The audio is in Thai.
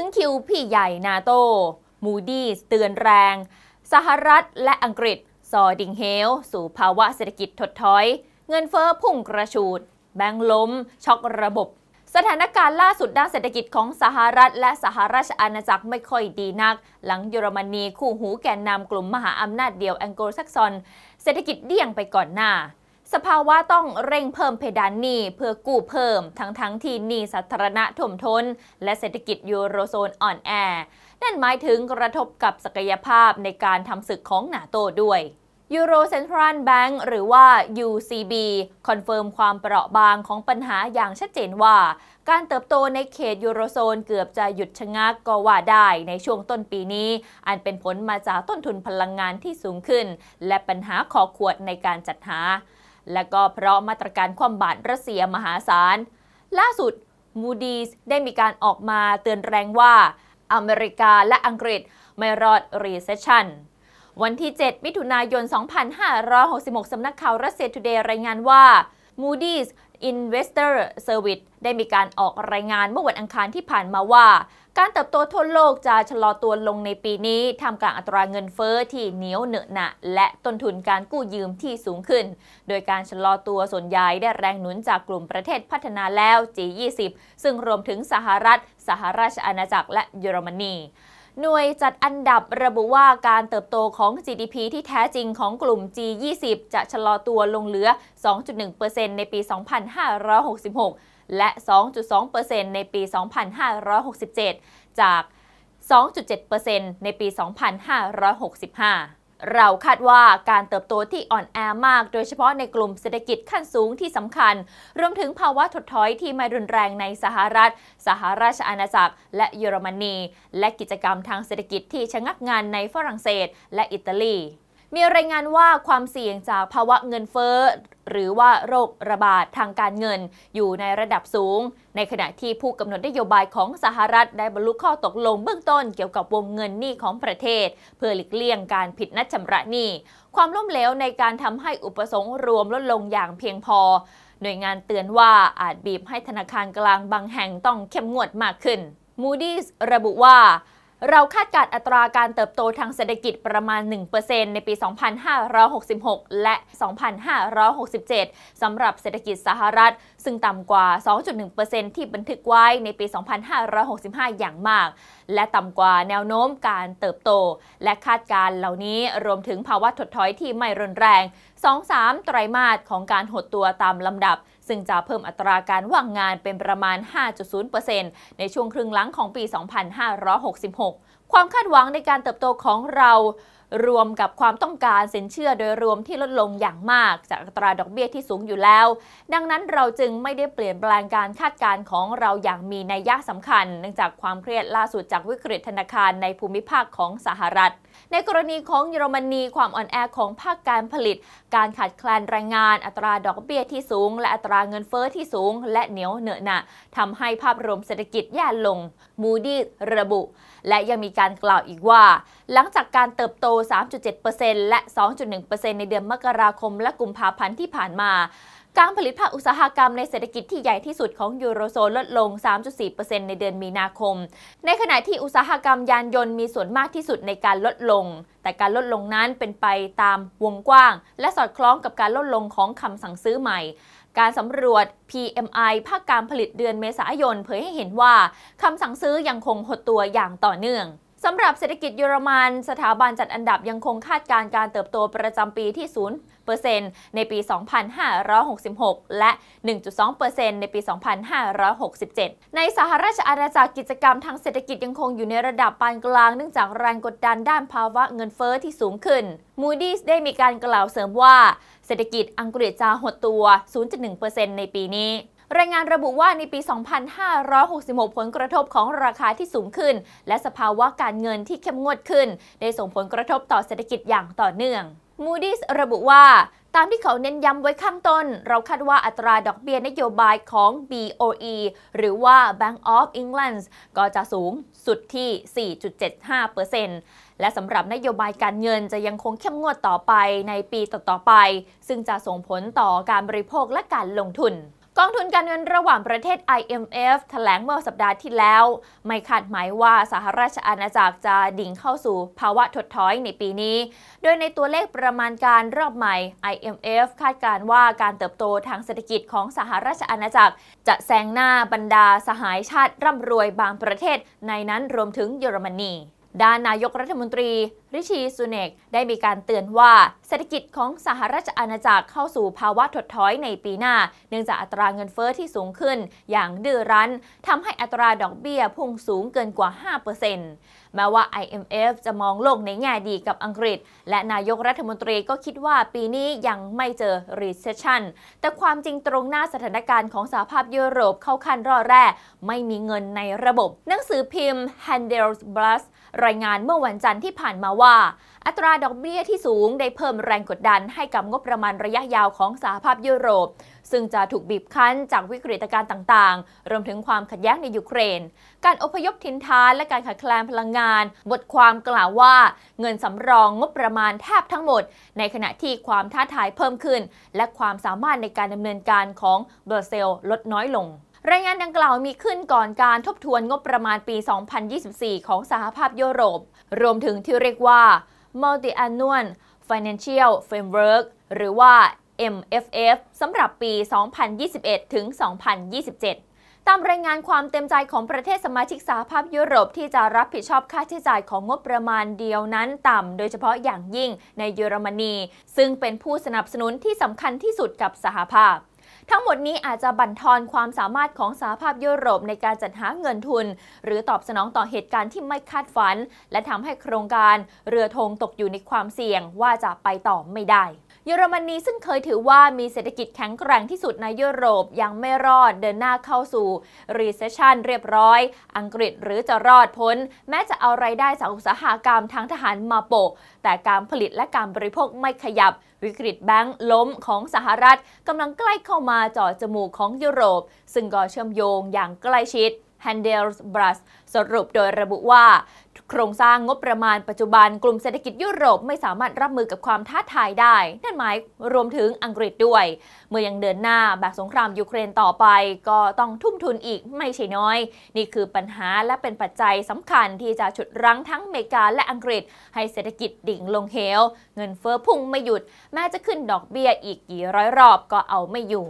ถึงคิวพี่ใหญ่นาโต มูดี้เตือนแรง สหรัฐและอังกฤษซอดิงเฮล สู่ภาวะเศรษฐกิจถดถอย เงินเฟอ้อพุ่งกระชูด แบงล้ม ช็อกระบบ สถานการณ์ล่าสุดด้านเศรษฐกิจของสหรัฐและสหราชอาณาจักรไม่ค่อยดีนัก หลังเยอรมนี คู่หูแกนนำกลุ่มมหาอำนาจเดียวแองโกลแซกซอนเศรษฐกิจเดี่ยงไปก่อนหน้าสภาวะต้องเร่งเพิ่มเพดานหนี้ เพื่อกู้เพิ่ม ทั้งทั้งที่หนี้สาธารณะถ่วมท้นและเศรษฐกิจยูโรโซนอ่อนแอนั่นหมายถึงกระทบกับศักยภาพในการทำศึกของหนาโตด้วยยูโรเซ็นทรัลแบงก์หรือว่า UCB คอนเฟิร์มความเปราะบางของปัญหาอย่างชัดเจนว่า การเติบโตในเขตยูโรโซนเกือบจะหยุดชะงักก็ว่าได้ในช่วงต้นปีนี้ อันเป็นผลมาจากต้นทุนพลังงานที่สูงขึ้น และปัญหาขอขวดในการจัดหาและก็เพราะมาตรการความบาตรัสเซียมหาศาล ล่าสุดมูดีสได้มีการออกมาเตือนแรงว่า อเมริกาและอังกฤษไม่รอดรีเซชชันวันที่ 7 มิถุนายน 2566 สำนักข่าวรัสเซียทูเดย์รายงานว่ามูดีส Investor Service ได้มีการออกรายงานเมื่อวันอังคารที่ผ่านมาว่าการเติบโตทั่วโลกจะชะลอตัวลงในปีนี้ทำกลางอัตราเงินเฟอ้อที่เหนียวเหนอะหนะและต้นทุนการกู้ยืมที่สูงขึ้น โดยการชะลอตัวส่วนใหญ่ได้แรงหนุนจากกลุ่มประเทศพัฒนาแล้ว G20 ซึ่งรวมถึงสหรัฐ สหราชอาณาจักร และเยอรมนีหน่วยจัดอันดับระบุว่าการเติบโตของ GDP ที่แท้จริงของกลุ่ม G20 จะชะลอตัวลงเหลือ 2.1%ในปี 2566 และ 2.2%ในปี 2567 จาก 2.7%ในปี 2565เราคาดว่าการเติบโตที่อ่อนแอมากโดยเฉพาะในกลุ่มเศรษฐกิจขั้นสูงที่สำคัญ รวมถึงภาวะถดถอยที่ไม่รุนแรงในสหรัฐ สหราชอาณาจักรและเยอรมนี และกิจกรรมทางเศรษฐกิจที่ชะงักงานในฝรั่งเศส และอิตาลีมีรายงานว่าความเสี่ยงจากภาวะเงินเฟ้อหรือว่าโรคระบาดทางการเงิน อยู่ในระดับสูง ในขณะที่ผู้กำหนดนโยบายของสหรัฐ ได้บรรลุข้อตกลงเบื้องต้นเกี่ยวกับวงเงินหนี้ของประเทศ เพื่อหลีกเลี่ยงการผิดนัดชำระหนี้ ความล้มเหลวในการทำให้อุปสงค์รวมลดลงอย่างเพียงพอ หน่วยงานเตือนว่าอาจบีบให้ธนาคารกลางบางแห่งต้องเข้มงวดมากขึ้น Moody's ระบุว่าเราคาดการอัตราการเติบโตทางเศรษฐกิจประมาณ 1%ในปี 2566 และ 2567 สำหรับเศรษฐกิจสหรัฐ ซึ่งต่ำกว่า 2.1%ที่บันทึกไว้ในปี 2565 อย่างมาก และต่ำกว่าแนวโน้มการเติบโตและคาดการเหล่านี้รวมถึงภาวะถดถอยที่ไม่รุนแรง2-3 ไตรมาสของการหดตัวตามลำดับ ซึ่งจะเพิ่มอัตราการว่างงานเป็นประมาณ 5.0%ในช่วงครึ่งหลังของปี 2566 ความคาดหวังในการเติบโตของเรา รวมกับความต้องการ สินเชื่อโดยรวมที่ลดลงอย่างมาก จากอัตราดอกเบี้ยที่สูงอยู่แล้ว ดังนั้นเราจึงไม่ได้เปลี่ยนแปลงการคาดการณ์ของเราอย่างมีนัยยะสำคัญเนื่องจากความเครียดล่าสุดจากวิกฤตธนาคารในภูมิภาคของสหรัฐในกรณีของเยอรมนี ความอ่อนแอของภาคการผลิต การขาดแคลนแรงงาน อัตราดอกเบี้ยที่สูงและอัตราเงินเฟอ้อที่สูง และเหนียวเหนอะหนะทำให้ภาพรวมเศรษฐกิจแย่ลงมูดี้ระบุ และยังมีการกล่าวอีกว่า หลังจากการเติบโต 3.7%และ 2.1%ในเดือนมกราคมและกุมภาพันธ์ที่ผ่านมาการผลิตภาคอุตสาหกรรมในเศรษฐกิจที่ใหญ่ที่สุดของยูโรโซนลดลง 3.4%ในเดือนมีนาคม ในขณะที่อุตสาหกรรมยานยนต์มีส่วนมากที่สุดในการลดลง แต่การลดลงนั้นเป็นไปตามวงกว้างและสอดคล้องกับการลดลงของคำสั่งซื้อใหม่ การสำรวจ PMI ภาคการผลิตเดือนเมษายนเผยให้เห็นว่าคำสั่งซื้อยังคงหดตัวอย่างต่อเนื่องสำหรับเศรษฐกิจเยอรมัน สถาบันจัดอันดับยังคงคาดการการเติบโตประจำปีที่ 0%ในปี 2566 และ 1.2%ในปี 2567 ในสหราชอาณาจักรกิจกรรมทางเศรษฐกิจยังคงอยู่ในระดับปานกลางเนื่องจากแรงกดดันด้านภาวะเงินเฟอ้อที่สูงขึ้น Moody's ได้มีการกล่าวเสริมว่าเศรษฐกิจอังกฤษจะหดตัว 0.1%ในปีนี้รายงานระบุว่าในปี 2566ผลกระทบของราคาที่สูงขึ้นและสภาวะการเงินที่เข้มงวดขึ้นได้ส่งผลกระทบต่อเศรษฐกิจอย่างต่อเนื่อง Moody's ระบุว่า ตามที่เขาเน้นย้ำไว้ข้างต้น เราคาดว่าอัตราดอกเบี้ยนโยบายของ BOE หรือว่า Bank of England ก็จะสูงสุดที่ 4.75%และสำหรับนโยบายการเงินจะยังคงเข้มงวดต่อไปในปีต่อๆไป ซึ่งจะส่งผลต่อการบริโภคและการลงทุนกองทุนการเงินระหว่างประเทศ IMF ถแถลงเมื่อสัปดาห์ที่แล้ว ไม่คาดหมายว่าสหราชอาณาจักรจะดิ่งเข้าสู่ภาวะถดถอยในปีนี้ โดยในตัวเลขประมาณการรอบใหม่ IMF คาดการว่าการเติบโตทางเศรษฐกิจของสหราชอาณาจักร จะแซงหน้าบรรดาสหายชาติร่ำรวยบางประเทศในนั้นรวมถึงเยอรมนี ด้านนายกรัฐมนตรีริชีซูเนกได้มีการเตือนว่า เศรษฐกิจของสหราชอาณาจักรเข้าสู่ภาวะถดถอยในปีหน้า เนื่องจากอัตราเงินเฟอ้อที่สูงขึ้น อย่างดื้อรั้นทำให้อัตราดอกเบี้ยพุ่งสูงเกินกว่า 5%แม้ว่า IMF จะมองโลกในแง่ดีกับอังกฤษ และนายกรัฐมนตรีก็คิดว่าปีนี้ยังไม่เจอ Recession แต่ความจริงตรงหน้าสถานการณ์ของสหภาพยุโรปเข้าขั้นร่อแร่ไม่มีเงินในระบบหนังสือพิมพ์ Handelsblatt รายงานเมื่อวันจันทร์ที่ผ่านมาว่าอัตราดอกเบี้ยที่สูงได้เพิ่มแรงกดดันให้กับงบประมาณระยะยาวของสหภาพยุโรป ซึ่งจะถูกบีบคั้นจากวิกฤตการณ์ต่าง ๆรวมถึงความขัดแย้งในยูเครน การอพยพทินทานและการขาดแคลนพลังงาน บทความกล่าวว่า เงินสำรองงบประมาณแทบทั้งหมดในขณะที่ความท้าทายเพิ่มขึ้น และความสามารถในการดำเนินการของเบอร์เซลลดน้อยลงรายงานดังกล่าวมีขึ้นก่อนการทบทวนงบประมาณปี 2024 ของสหภาพยุโรป รวมถึงที่เรียกว่า Multi-Annual Financial Framework หรือว่า MFF สำหรับปี 2021 ถึง 2027 ตามรายงานความเต็มใจของประเทศสมาชิกสหภาพยุโรปที่จะรับผิดชอบค่าใช้จ่ายของงบประมาณเดียวนั้นต่ำ โดยเฉพาะอย่างยิ่งในเยอรมนี ซึ่งเป็นผู้สนับสนุนที่สำคัญที่สุดกับสหภาพทั้งหมดนี้อาจจะบั่นทอนความสามารถของสหภาพยุโรปในการจัดหาเงินทุน หรือตอบสนองต่อเหตุการณ์ที่ไม่คาดฝัน และทำให้โครงการเรือธงตกอยู่ในความเสี่ยงว่าจะไปต่อไม่ได้ เยอรมนีซึ่งเคยถือว่ามีเศรษฐกิจแข็งแกร่งที่สุดในยุโรปยังไม่รอดเดินหน้าเข้าสู่ recession เรียบร้อย อังกฤษหรือจะรอดพ้นแม้จะเอาไรายได้จากอุตสาหากรรมทางทหารมาโปะแต่การผลิตและการบริโภคไม่ขยับวิกฤตแบงก์ล้มของสหรัฐกำลังใกล้เข้ามาจ่อจมูกของยุโรปซึ่งก็เชื่อมโยงอย่างใกล้ชิด h a n d e l b r u s สรุปโดยระบุว่า โครงสร้างงบประมาณปัจจุบันกลุ่มเศรษฐกิจยุโรปไม่สามารถรับมือกับความท้าทายได้ นั่นหมายรวมถึงอังกฤษด้วย เมื่อยังเดินหน้าแบบสงคราม ยูเครนต่อไป ก็ต้องทุ่มทุนอีกไม่ใช่น้อย นี่คือปัญหาและเป็นปัจจัยสำคัญที่จะฉุดรั้งทั้งอเมริกาและอังกฤษ ให้เศรษฐกิจดิ่งลงเหวเงินเฟ้อพุ่งไม่หยุด แม้จะขึ้นดอกเบี้ยอีกกี่ร้อยรอบก็เอาไม่อยู่